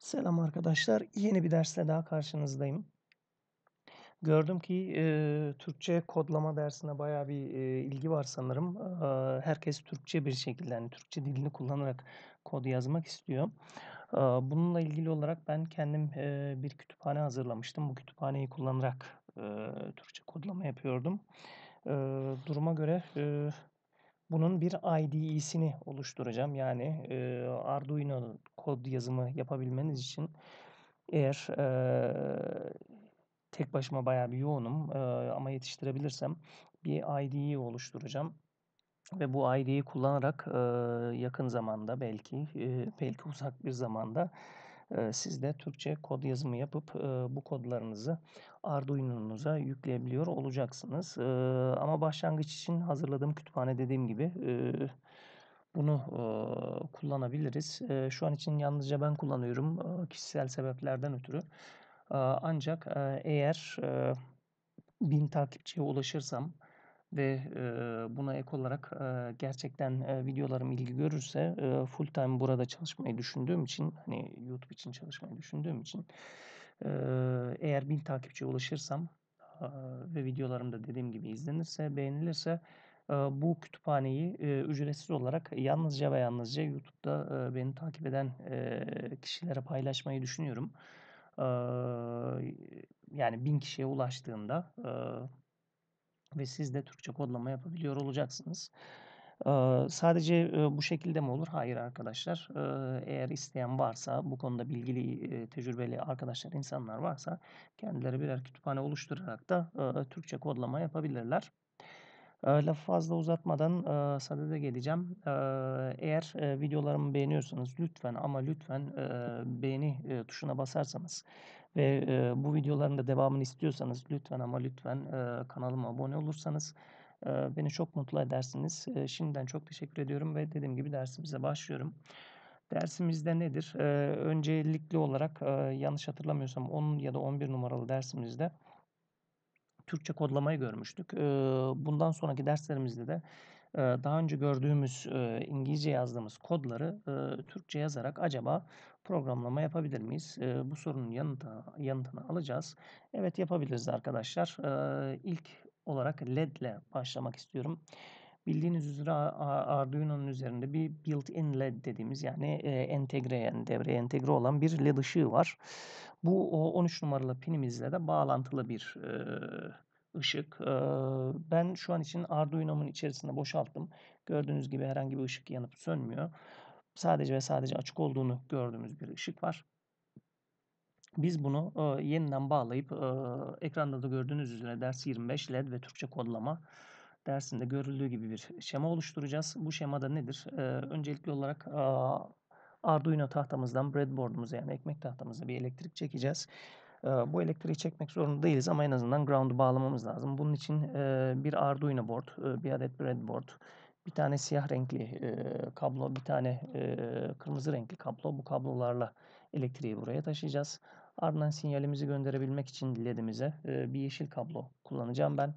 Selam arkadaşlar. Yeni bir derste daha karşınızdayım. Gördüm ki e, Türkçe kodlama dersine bayağı bir e, ilgi var sanırım. E, herkes Türkçe bir şekilde, yani Türkçe dilini kullanarak kod yazmak istiyor. E, bununla ilgili olarak ben kendim e, bir kütüphane hazırlamıştım. Bu kütüphaneyi kullanarak e, Türkçe kodlama yapıyordum. E, duruma göre e, bunun bir IDE'sini oluşturacağım. Yani e, Arduino kod yazımı yapabilmeniz için eğer e, tek başıma bayağı bir yoğunum e, ama yetiştirebilirsem bir IDE oluşturacağım. Ve bu IDE'yi e kullanarak e, yakın zamanda belki e, belki uzak bir zamanda siz de Türkçe kod yazımı yapıp bu kodlarınızı Arduino'nuza yükleyebiliyor olacaksınız. Ama başlangıç için hazırladığım kütüphane dediğim gibi bunu kullanabiliriz. Şu an için yalnızca ben kullanıyorum kişisel sebeplerden ötürü. Ancak eğer bin takipçiye ulaşırsam ve e, buna ek olarak e, gerçekten e, videolarım ilgi görürse e, full time burada çalışmayı düşündüğüm için hani YouTube için çalışmayı düşündüğüm için e, eğer bin takipçiye ulaşırsam e, ve videolarım da dediğim gibi izlenirse beğenilirse e, bu kütüphaneyi e, ücretsiz olarak yalnızca ve yalnızca YouTube'da e, beni takip eden e, kişilere paylaşmayı düşünüyorum. E, yani bin kişiye ulaştığında e, ve siz de Türkçe kodlama yapabiliyor olacaksınız. sadece bu şekilde mi olur? Hayır arkadaşlar. eğer isteyen varsa, bu konuda bilgili, tecrübeli arkadaşlar, insanlar varsa kendileri birer kütüphane oluşturarak da Türkçe kodlama yapabilirler. E, lafı fazla uzatmadan sadede geleceğim. eğer videolarımı beğeniyorsanız lütfen ama lütfen beğeni tuşuna basarsanız ve e, bu videoların da devamını istiyorsanız lütfen ama lütfen e, kanalıma abone olursanız e, beni çok mutlu edersiniz. E, şimdiden çok teşekkür ediyorum ve dediğim gibi dersimize başlıyorum. Dersimizde nedir? E, öncelikli olarak e, yanlış hatırlamıyorsam 10 ya da 11 numaralı dersimizde Türkçe kodlamayı görmüştük. E, bundan sonraki derslerimizde de daha önce gördüğümüz İngilizce yazdığımız kodları Türkçe yazarak acaba programlama yapabilir miyiz? Bu sorunun yanıtı, yanıtını alacağız. Evet yapabiliriz arkadaşlar. İlk olarak LED ile başlamak istiyorum. Bildiğiniz üzere Arduino'nun üzerinde bir built-in LED dediğimiz yani entegre yani devreye entegre olan bir LED ışığı var. Bu 13 numaralı pinimizle de bağlantılı bir ışık. Ben şu an için Arduino'mun içerisinde boşalttım. Gördüğünüz gibi herhangi bir ışık yanıp sönmüyor. Sadece ve sadece açık olduğunu gördüğümüz bir ışık var. Biz bunu yeniden bağlayıp ekranda da gördüğünüz üzere ders 25 LED ve Türkçe kodlama dersinde görüldüğü gibi bir şema oluşturacağız. Bu şemada nedir? E, öncelikli olarak Arduino tahtamızdan breadboard'umuza yani ekmek tahtamıza bir elektrik çekeceğiz. Bu elektriği çekmek zorunda değiliz ama en azından ground bağlamamız lazım. Bunun için bir Arduino board, bir adet breadboard, bir tane siyah renkli kablo, bir tane kırmızı renkli kablo. Bu kablolarla elektriği buraya taşıyacağız. Ardından sinyalimizi gönderebilmek için LED'imize bir yeşil kablo kullanacağım ben.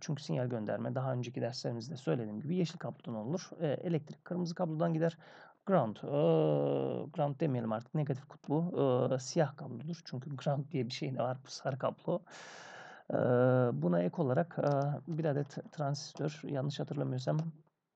Çünkü sinyal gönderme daha önceki derslerimizde söylediğim gibi yeşil kablodan olur. Elektrik kırmızı kablodan gider. Ground. Ee, ground demeyelim artık. Negatif kutbu ee, siyah kablodur. Çünkü ground diye bir şey de var. Bu sarı kablo. Ee, buna ek olarak e, bir adet transistör. Yanlış hatırlamıyorsam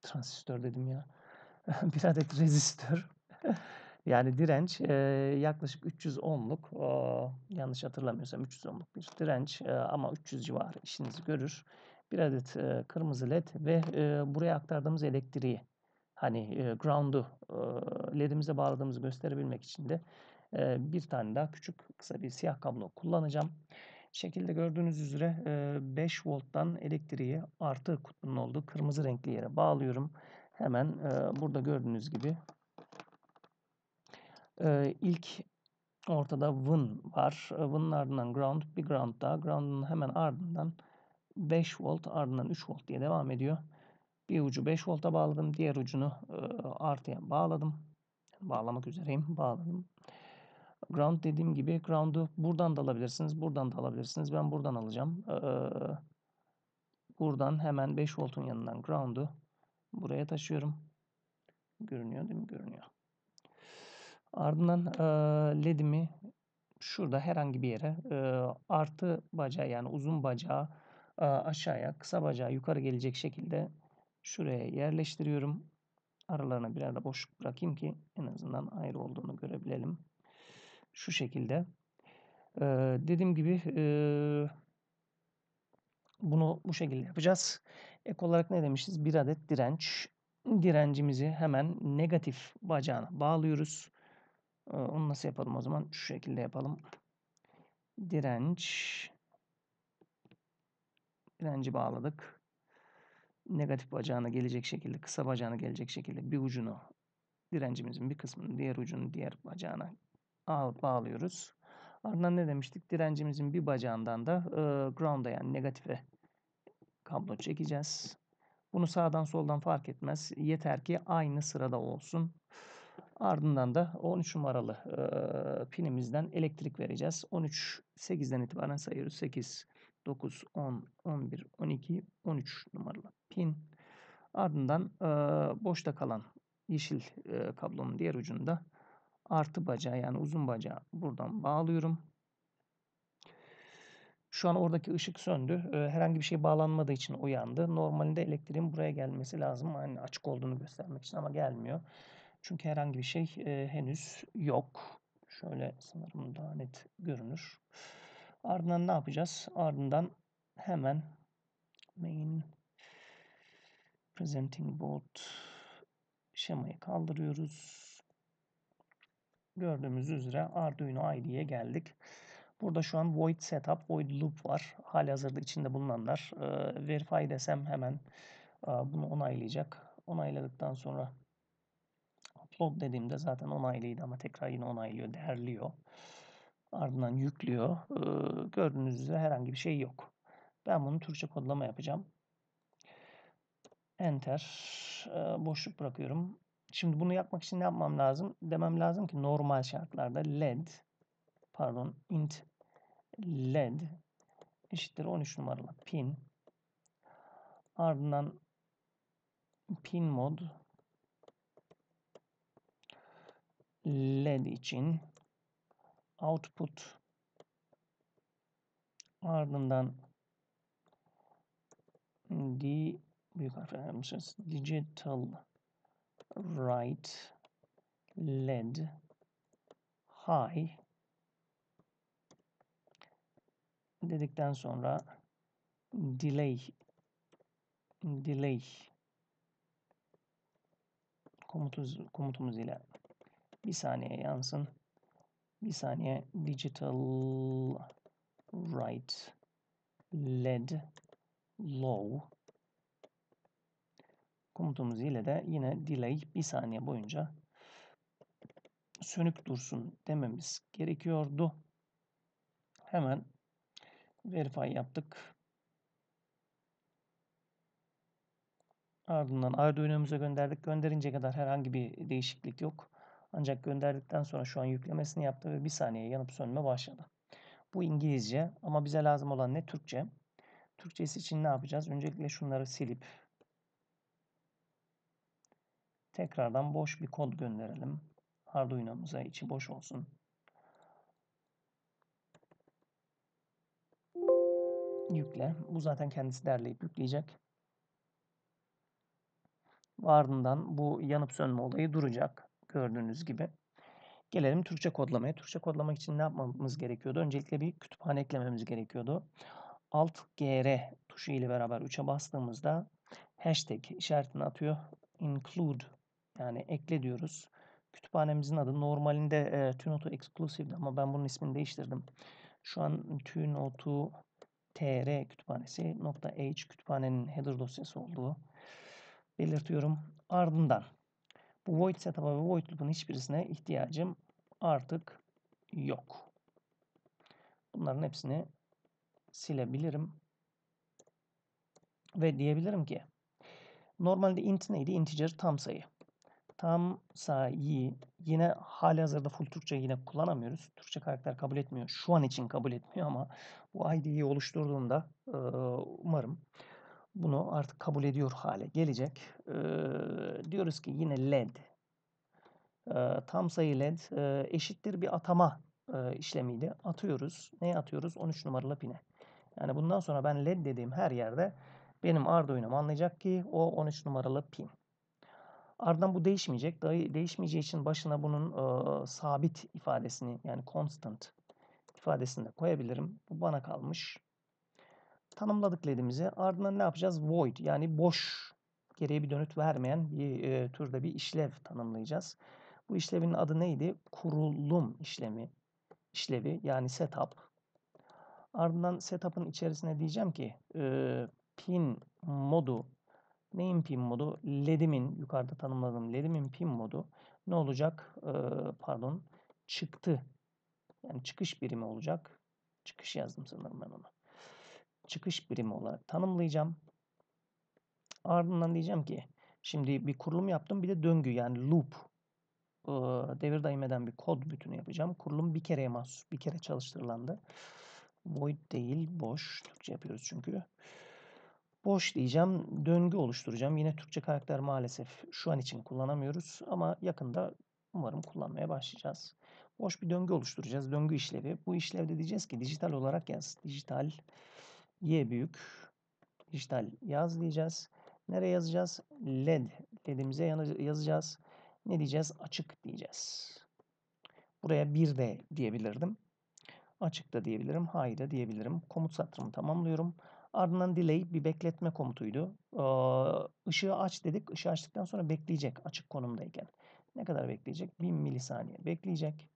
transistör dedim ya. bir adet rezistör. yani direnç e, yaklaşık 310'luk e, yanlış hatırlamıyorsam 310'luk bir direnç e, ama 300 civarı işinizi görür. Bir adet e, kırmızı led ve e, buraya aktardığımız elektriği hani e, ground'u e, ledimize bağladığımızı gösterebilmek için de e, bir tane daha küçük kısa bir siyah kablo kullanacağım. Şekilde gördüğünüz üzere e, 5 volttan elektriği artı kutunun olduğu kırmızı renkli yere bağlıyorum. Hemen e, burada gördüğünüz gibi e, ilk ortada VIN var. VIN'ın ardından ground, bir ground daha. Ground'un hemen ardından 5 volt ardından 3 volt diye devam ediyor. Bir ucu 5 volta bağladım. Diğer ucunu artıya bağladım. Bağlamak üzereyim. Bağladım. Ground dediğim gibi ground'u buradan da alabilirsiniz. Buradan da alabilirsiniz. Ben buradan alacağım. Buradan hemen 5 voltun yanından ground'u buraya taşıyorum. Görünüyor değil mi? Görünüyor. Ardından ledimi şurada herhangi bir yere artı bacağı yani uzun bacağı aşağıya kısa bacağı yukarı gelecek şekilde Şuraya yerleştiriyorum. Aralarına birer de boşluk bırakayım ki en azından ayrı olduğunu görebilelim. Şu şekilde. Ee, dediğim gibi e, bunu bu şekilde yapacağız. Ek olarak ne demişiz? Bir adet direnç. Direncimizi hemen negatif bacağına bağlıyoruz. Ee, onu nasıl yapalım o zaman? Şu şekilde yapalım. Direnç. Direnci bağladık negatif bacağına gelecek şekilde, kısa bacağına gelecek şekilde bir ucunu direncimizin bir kısmını diğer ucunu diğer bacağına bağlıyoruz. Ardından ne demiştik? Direncimizin bir bacağından da e, ground'a yani negatife kablo çekeceğiz. Bunu sağdan soldan fark etmez. Yeter ki aynı sırada olsun. Ardından da 13 numaralı e, pinimizden elektrik vereceğiz. 13, 8'den itibaren sayıyoruz. 8, 9, 10, 11, 12, 13 numaralı pin. Ardından e, boşta kalan yeşil e, kablonun diğer ucunda artı bacağı yani uzun bacağı buradan bağlıyorum. Şu an oradaki ışık söndü. E, herhangi bir şey bağlanmadığı için uyandı. Normalde elektriğin buraya gelmesi lazım. Yani açık olduğunu göstermek için ama gelmiyor. Çünkü herhangi bir şey e, henüz yok. Şöyle sanırım daha net görünür. Ardından ne yapacağız? Ardından hemen main presenting board şemayı kaldırıyoruz. Gördüğümüz üzere Arduino IDE'ye geldik. Burada şu an void setup, void loop var. Hali hazırda içinde bulunanlar. E, verify desem hemen e, bunu onaylayacak. Onayladıktan sonra upload dediğimde zaten onaylaydı ama tekrar yine onaylıyor, değerliyor. Ardından yüklüyor. Ee, gördüğünüz üzere herhangi bir şey yok. Ben bunu Türkçe kodlama yapacağım. Enter. Ee, boşluk bırakıyorum. Şimdi bunu yapmak için ne yapmam lazım? Demem lazım ki normal şartlarda led pardon int led eşittir 13 numaralı pin ardından pin mod led için output ardından D büyük harf Digital write led high dedikten sonra delay delay komutumuz, komutumuz ile bir saniye yansın. Bir saniye. Digital right led low komutumuz ile de yine delay bir saniye boyunca sönük dursun dememiz gerekiyordu. Hemen verify yaptık. Ardından Arduino'muza gönderdik. Gönderince kadar herhangi bir değişiklik yok. Ancak gönderdikten sonra şu an yüklemesini yaptı ve bir saniye yanıp sönme başladı. Bu İngilizce ama bize lazım olan ne? Türkçe. Türkçesi için ne yapacağız? Öncelikle şunları silip tekrardan boş bir kod gönderelim. Arduino'muza içi boş olsun. Yükle. Bu zaten kendisi derleyip yükleyecek. Ardından bu yanıp sönme olayı duracak gördüğünüz gibi. Gelelim Türkçe kodlamaya. Türkçe kodlamak için ne yapmamız gerekiyordu? Öncelikle bir kütüphane eklememiz gerekiyordu. Alt GR tuşu ile beraber 3'e bastığımızda hashtag işaretini atıyor. Include yani ekle diyoruz. Kütüphanemizin adı normalinde e, Tunotu Exclusive'di ama ben bunun ismini değiştirdim. Şu an Tunotu tr kütüphanesi .h kütüphanenin header dosyası olduğu belirtiyorum. Ardından bu void setup'a ve void loop'un hiçbirisine ihtiyacım artık yok. Bunların hepsini silebilirim. Ve diyebilirim ki normalde int neydi? Integer tam sayı. Tam sayı yine hali hazırda full Türkçe yine kullanamıyoruz. Türkçe karakter kabul etmiyor. Şu an için kabul etmiyor ama bu ID'yi oluşturduğunda umarım bunu artık kabul ediyor hale gelecek. E, diyoruz ki yine led. E, tam sayı led e, eşittir bir atama e, işlemiydi. Atıyoruz. Neye atıyoruz? 13 numaralı pine. Yani bundan sonra ben led dediğim her yerde benim Arduino'm anlayacak ki o 13 numaralı pin. Ardından bu değişmeyecek. Değişmeyeceği için başına bunun e, sabit ifadesini yani constant ifadesini de koyabilirim. Bu bana kalmış. Tanımladık ledimizi. Ardından ne yapacağız? Void yani boş geriye bir dönüt vermeyen bir e, türde bir işlev tanımlayacağız. Bu işlevin adı neydi? Kurulum işlemi. işlevi yani setup. Ardından setup'ın içerisine diyeceğim ki e, pin modu neyin pin modu? Ledimin yukarıda tanımladığım ledimin pin modu ne olacak? E, pardon çıktı. Yani çıkış birimi olacak. Çıkış yazdım sanırım ben ona çıkış birimi olarak tanımlayacağım. Ardından diyeceğim ki şimdi bir kurulum yaptım bir de döngü yani loop devir daim eden bir kod bütünü yapacağım. Kurulum bir kereye mahsus bir kere çalıştırılandı. Void değil boş Türkçe yapıyoruz çünkü. Boş diyeceğim döngü oluşturacağım. Yine Türkçe karakter maalesef şu an için kullanamıyoruz ama yakında umarım kullanmaya başlayacağız. Boş bir döngü oluşturacağız. Döngü işlevi. Bu işlevde diyeceğiz ki dijital olarak yaz. Dijital Y büyük dijital yaz diyeceğiz. Nereye yazacağız? LED. LED'imize yazacağız. Ne diyeceğiz? Açık diyeceğiz. Buraya 1 de diyebilirdim. Açık da diyebilirim. Hayır da diyebilirim. Komut satırımı tamamlıyorum. Ardından delay bir bekletme komutuydu. Ee, aç dedik. Işığı açtıktan sonra bekleyecek açık konumdayken. Ne kadar bekleyecek? 1000 milisaniye bekleyecek.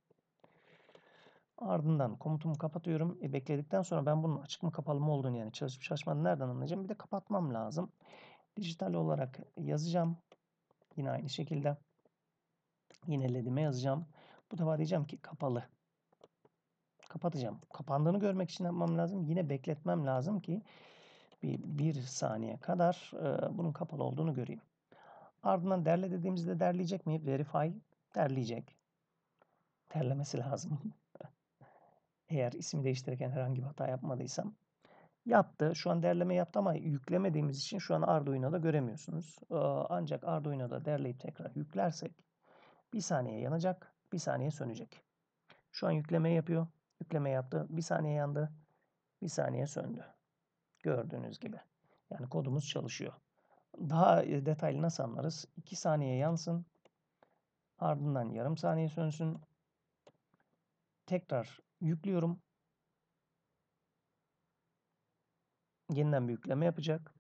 Ardından komutumu kapatıyorum. E, bekledikten sonra ben bunun açık mı kapalı mı olduğunu yani çalışıp çalışmadığını nereden anlayacağım? Bir de kapatmam lazım. Dijital olarak yazacağım. Yine aynı şekilde. Yine ledime yazacağım. Bu defa diyeceğim ki kapalı. Kapatacağım. Kapandığını görmek için yapmam lazım. Yine bekletmem lazım ki bir, bir saniye kadar e, bunun kapalı olduğunu göreyim. Ardından derle dediğimizde derleyecek mi? Verify derleyecek. Terlemesi lazım. Eğer isim değiştirirken herhangi bir hata yapmadıysam. Yaptı. Şu an derleme yaptı ama yüklemediğimiz için şu an Arduino'da göremiyorsunuz. Ancak Arduino'da derleyip tekrar yüklersek bir saniye yanacak, bir saniye sönecek. Şu an yükleme yapıyor. Yükleme yaptı. Bir saniye yandı. Bir saniye söndü. Gördüğünüz gibi. Yani kodumuz çalışıyor. Daha e, detaylı nasıl anlarız? 2 saniye yansın. Ardından yarım saniye sönsün. Tekrar Yüklüyorum. Yeniden bir yükleme yapacak.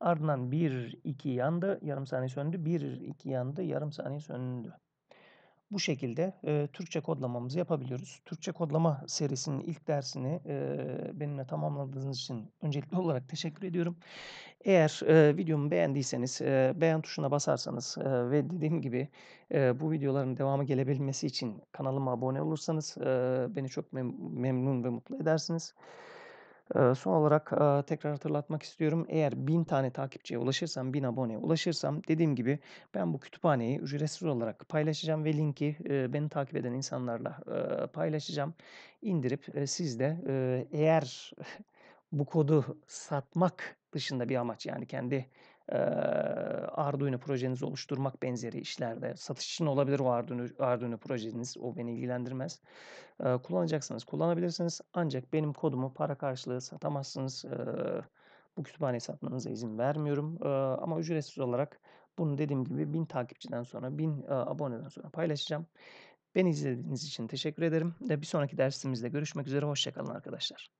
Ardından 1, 2 yandı. Yarım saniye söndü. 1, 2 yandı. Yarım saniye söndü. Bu şekilde e, Türkçe kodlamamızı yapabiliyoruz. Türkçe kodlama serisinin ilk dersini e, benimle tamamladığınız için öncelikli olarak teşekkür ediyorum. Eğer e, videomu beğendiyseniz e, beğen tuşuna basarsanız e, ve dediğim gibi e, bu videoların devamı gelebilmesi için kanalıma abone olursanız e, beni çok mem memnun ve mutlu edersiniz. Son olarak tekrar hatırlatmak istiyorum. Eğer bin tane takipçiye ulaşırsam, bin aboneye ulaşırsam dediğim gibi ben bu kütüphaneyi ücretsiz olarak paylaşacağım ve linki beni takip eden insanlarla paylaşacağım. İndirip siz de eğer bu kodu satmak dışında bir amaç yani kendi e, Arduino projenizi oluşturmak benzeri işlerde satış için olabilir o Arduino, Arduino projeniz o beni ilgilendirmez e, kullanacaksınız kullanabilirsiniz ancak benim kodumu para karşılığı satamazsınız e, bu kütüphaneyi satmanıza izin vermiyorum e, ama ücretsiz olarak bunu dediğim gibi bin takipçiden sonra bin e, aboneden sonra paylaşacağım. Beni izlediğiniz için teşekkür ederim. ve Bir sonraki dersimizde görüşmek üzere. Hoşçakalın arkadaşlar.